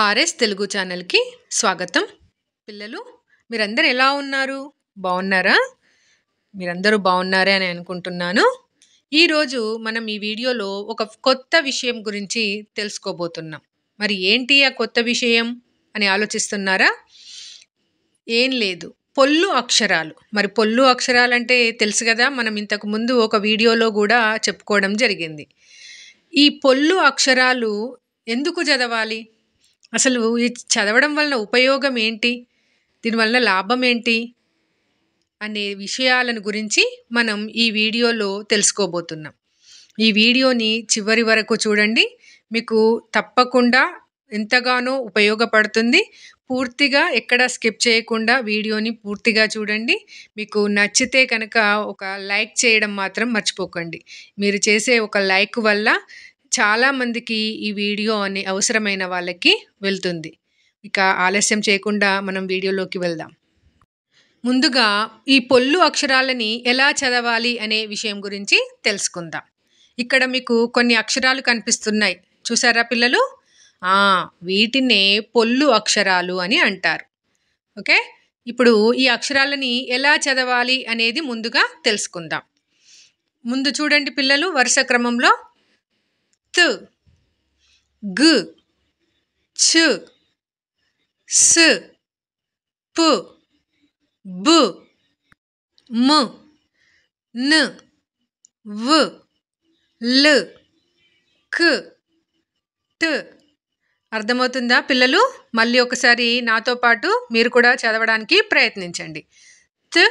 RS Telugu ఛానల్కి స్వాగతం పిల్లలు మీరందరూ ఎలా ఉన్నారు బాగున్నారా మీరందరూ బాగున్నారే అని అనుకుంటున్నాను ఈరోజు మనం ఈ వీడియోలో ఒక కొత్త విషయం గురించి తెలుసుకోబోతున్నాం మరి ఏంటి ఆ కొత్త విషయం అని ఆలోచిస్తున్నారా ఏం లేదు పొల్లు అక్షరాలు మరి పొల్లు అక్షరాలంటే తెలుసు కదా మనం ఇంతకు ముందు ఒక వీడియోలో కూడా చెప్పుకోవడం జరిగింది ఈ పొల్లు అక్షరాలు ఎందుకు చదవాలి అసలు ఈ చదవడం వలన ఉపయోగం ఏంటి దీనివల్ల లాభం ఏంటి అనే విషయాలను గురించి మనం ఈ వీడియోలో తెలుసుకోబోతున్నాం ఈ వీడియోని చివరి వరకు చూడండి మీకు తప్పకుండా ఎంతగానో ఉపయోగపడుతుంది పూర్తిగా ఎక్కడ స్కిప్ చేయకుండా వీడియోని పూర్తిగా చూడండి మీకు నచ్చితే కనుక ఒక లైక్ చేయడం మాత్రం మర్చిపోకండి మీరు చేసే ఒక లైక్ వల్ల చాలామందికి ఈ వీడియో అనే అవసరమైన వాళ్ళకి వెళ్తుంది ఇక ఆలస్యం చేయకుండా మనం వీడియోలోకి వెళ్దాం ముందుగా ఈ పొల్లు అక్షరాలని ఎలా చదవాలి అనే విషయం గురించి తెలుసుకుందాం ఇక్కడ మీకు కొన్ని అక్షరాలు కనిపిస్తున్నాయి చూసారా పిల్లలు వీటినే పొల్లు అక్షరాలు అని అంటారు ఓకే ఇప్పుడు ఈ అక్షరాలని ఎలా చదవాలి అనేది ముందుగా తెలుసుకుందాం ముందు చూడండి పిల్లలు వరుస క్రమంలో తు గు చు సు పు బు ము ను v l కు t అర్థమవుతుందా పిల్లలు మళ్ళీ ఒకసారి నాతో పాటు మీరు కూడా చదవడానికి ప్రయత్నించండి త్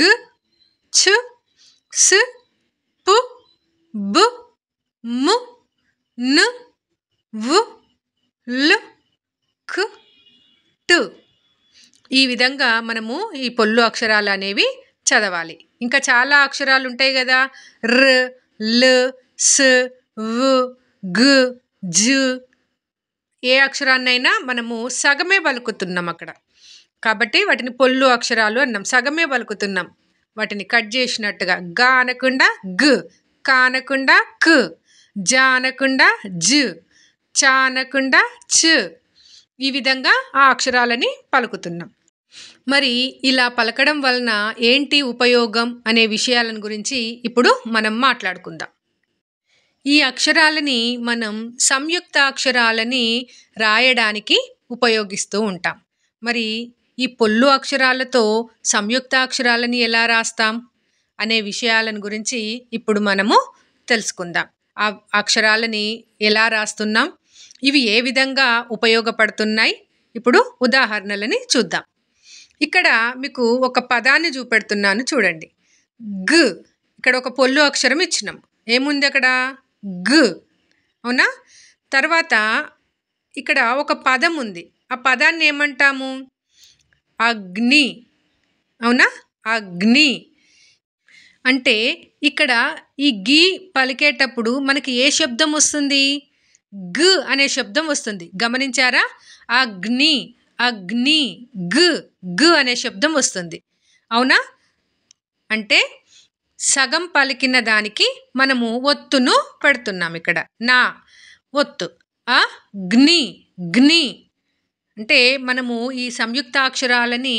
గు చు సు పు బు ము ను v లు కు టు ఈ విధంగా మనము ఈ పొల్లు అక్షరాలు అనేవి చదవాలి ఇంకా చాలా అక్షరాలు ఉంటాయి కదా ర్ ల్ స్ వు గ్ జ ఏ అక్షరాన్నైనా మనము సగమే పలుకుతున్నాం అక్కడ కాబట్టి వాటిని పొల్లు అక్షరాలు అన్నాం సగమే పలుకుతున్నాం వాటిని కట్ చేసినట్టుగా గా అనకుండా గ్ కానకుండా క్ జానకుండా అనకుండా జ చా చ ఈ విధంగా ఆ అక్షరాలని పలుకుతున్నాం మరి ఇలా పలకడం వలన ఏంటి ఉపయోగం అనే విషయాలను గురించి ఇప్పుడు మనం మాట్లాడుకుందాం ఈ అక్షరాలని మనం సంయుక్త అక్షరాలని రాయడానికి ఉపయోగిస్తూ ఉంటాం మరి ఈ పొల్లు అక్షరాలతో సంయుక్త అక్షరాలని ఎలా రాస్తాం అనే విషయాలను గురించి ఇప్పుడు మనము తెలుసుకుందాం ఆ అక్షరాలని ఎలా రాస్తున్నాం ఇవి ఏ విధంగా ఉపయోగపడుతున్నాయి ఇప్పుడు ఉదాహరణలని చూద్దాం ఇక్కడ మీకు ఒక పదాన్ని చూపెడుతున్నాను చూడండి గ్ ఇక్కడ ఒక పొల్లు అక్షరం ఇచ్చినాం ఏముంది అక్కడ గ్ అవునా తర్వాత ఇక్కడ ఒక పదం ఉంది ఆ పదాన్ని ఏమంటాము అగ్ని అవునా అగ్ని అంటే ఇక్కడ ఈ గీ పలికేటప్పుడు మనకి ఏ శబ్దం వస్తుంది గ్ అనే శబ్దం వస్తుంది గమనించారా అగ్ని అగ్ని గ్ గ్ అనే శబ్దం వస్తుంది అవునా అంటే సగం పలికిన దానికి మనము ఒత్తును పెడుతున్నాం ఇక్కడ నా ఒత్తు ఆ గ్ని గ్ని అంటే మనము ఈ సంయుక్తాక్షరాలని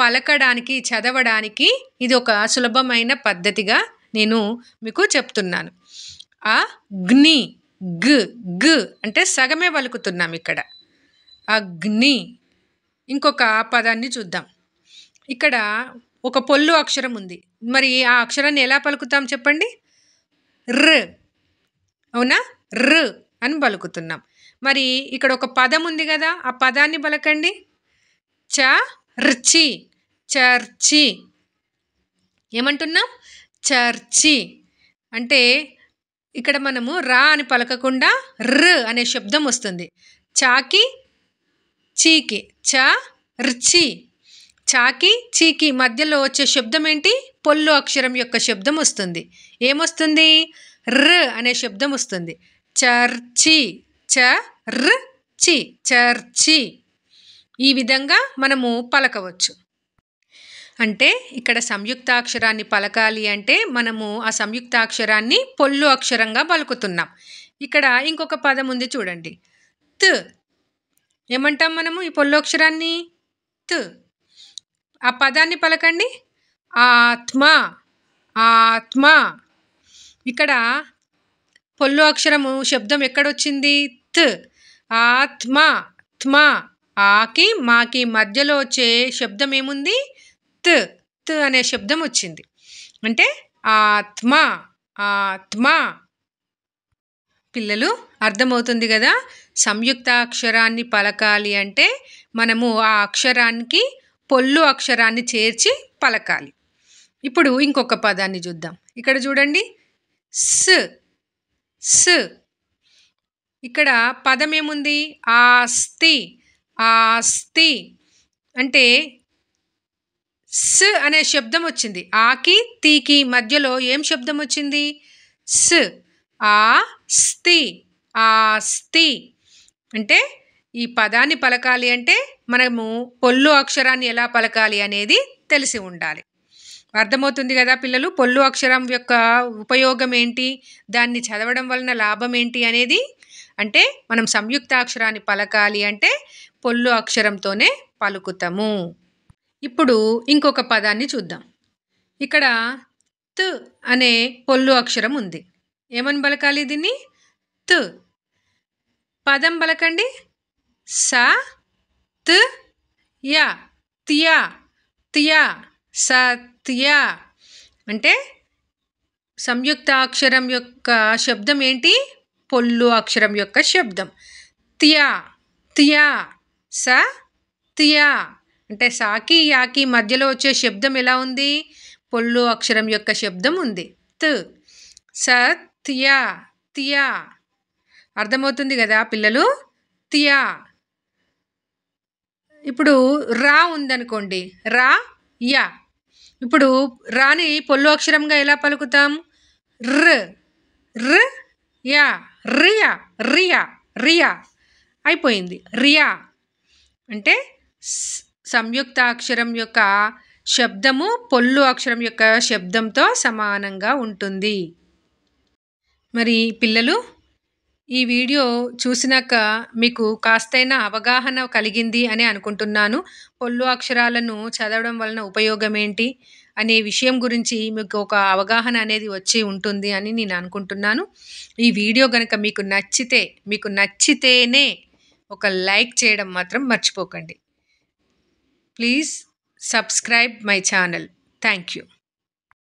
పలకడానికి చదవడానికి ఇది ఒక సులభమైన పద్ధతిగా నేను మీకు చెప్తున్నాను ఆ గ్ని గ్ గ్ అంటే సగమే పలుకుతున్నాం ఇక్కడ అగ్ని ఇంకొక పదాన్ని చూద్దాం ఇక్కడ ఒక పొల్లు అక్షరం ఉంది మరి ఆ అక్షరాన్ని ఎలా పలుకుతాం చెప్పండి ర్ అవునా ర్ అని పలుకుతున్నాం మరి ఇక్కడ ఒక పదం ఉంది కదా ఆ పదాన్ని పలకండి చ చర్చి చర్చి ఏమంటున్నాం చర్చి అంటే ఇక్కడ మనము రా అని పలకకుండా ర్ అనే శబ్దం వస్తుంది చాకి చీకి చ రుచి చాకి చీకి మధ్యలో వచ్చే శబ్దం ఏంటి పొల్లు అక్షరం యొక్క శబ్దం వస్తుంది ఏమొస్తుంది ర్ అనే శబ్దం వస్తుంది చర్చి చ రు చి చర్చి ఈ విధంగా మనము పలకవచ్చు అంటే ఇక్కడ సంయుక్తాక్షరాన్ని పలకాలి అంటే మనము ఆ సంయుక్తాక్షరాన్ని పొల్లు అక్షరంగా పలుకుతున్నాం ఇక్కడ ఇంకొక పదం ఉంది చూడండి త్ ఏమంటాం మనము ఈ పొల్లు అక్షరాన్ని త్ ఆ పదాన్ని పలకండి ఆత్మ ఆత్మ ఇక్కడ పొల్లు అక్షరము శబ్దం ఎక్కడొచ్చింది త్ ఆత్మ త్మ ఆకి మాకి మధ్యలో వచ్చే శబ్దం ఏముంది త్ త్ అనే శబ్దం వచ్చింది అంటే ఆత్మ ఆత్మ పిల్లలు అర్థమవుతుంది కదా సంయుక్త అక్షరాన్ని పలకాలి అంటే మనము ఆ అక్షరానికి పొల్లు అక్షరాన్ని చేర్చి పలకాలి ఇప్పుడు ఇంకొక పదాన్ని చూద్దాం ఇక్కడ చూడండి స్ స్ ఇక్కడ పదం ఏముంది ఆస్తి ఆస్తి అంటే స్ అనే శబ్దం వచ్చింది ఆకి తీకి మధ్యలో ఏం శబ్దం వచ్చింది స్ ఆస్తి ఆస్తి అంటే ఈ పదాన్ని పలకాలి అంటే మనము పొల్లు అక్షరాన్ని ఎలా పలకాలి అనేది తెలిసి ఉండాలి అర్థమవుతుంది కదా పిల్లలు పొల్లు అక్షరం యొక్క ఉపయోగం ఏంటి దాన్ని చదవడం వలన లాభం ఏంటి అనేది అంటే మనం సంయుక్త అక్షరాన్ని పలకాలి అంటే పొల్లు అక్షరంతోనే పలుకుతాము ఇప్పుడు ఇంకొక పదాన్ని చూద్దాం ఇక్కడ త్ అనే పొల్లు అక్షరం ఉంది ఏమని బలకాలి దీన్ని త్ పదం బలకండి స త్ యా తియా తియా తియా అంటే సంయుక్త అక్షరం యొక్క శబ్దం ఏంటి పొల్లు అక్షరం యొక్క శబ్దం తియా తియా స తియా అంటే సాకి యాకి మధ్యలో వచ్చే శబ్దం ఎలా ఉంది పొల్లు అక్షరం యొక్క శబ్దం ఉంది త్ స తియా తియా అర్థమవుతుంది కదా పిల్లలు తియా ఇప్పుడు రా ఉందనుకోండి రా యా ఇప్పుడు రాని పొల్లు అక్షరంగా ఎలా పలుకుతాం ర ర యా రియా రియా రియా అయిపోయింది రియా అంటే సంయుక్త అక్షరం యొక్క శబ్దము పొల్లు అక్షరం యొక్క శబ్దంతో సమానంగా ఉంటుంది మరి పిల్లలు ఈ వీడియో చూసినాక మీకు కాస్తైనా అవగాహన కలిగింది అని అనుకుంటున్నాను పొల్లు అక్షరాలను చదవడం వలన ఉపయోగం ఏంటి అనే విషయం గురించి మీకు ఒక అవగాహన అనేది వచ్చి ఉంటుంది అని నేను అనుకుంటున్నాను ఈ వీడియో కనుక మీకు నచ్చితే మీకు నచ్చితేనే ఒక లైక్ చేయడం మాత్రం మర్చిపోకండి please subscribe my channel thank you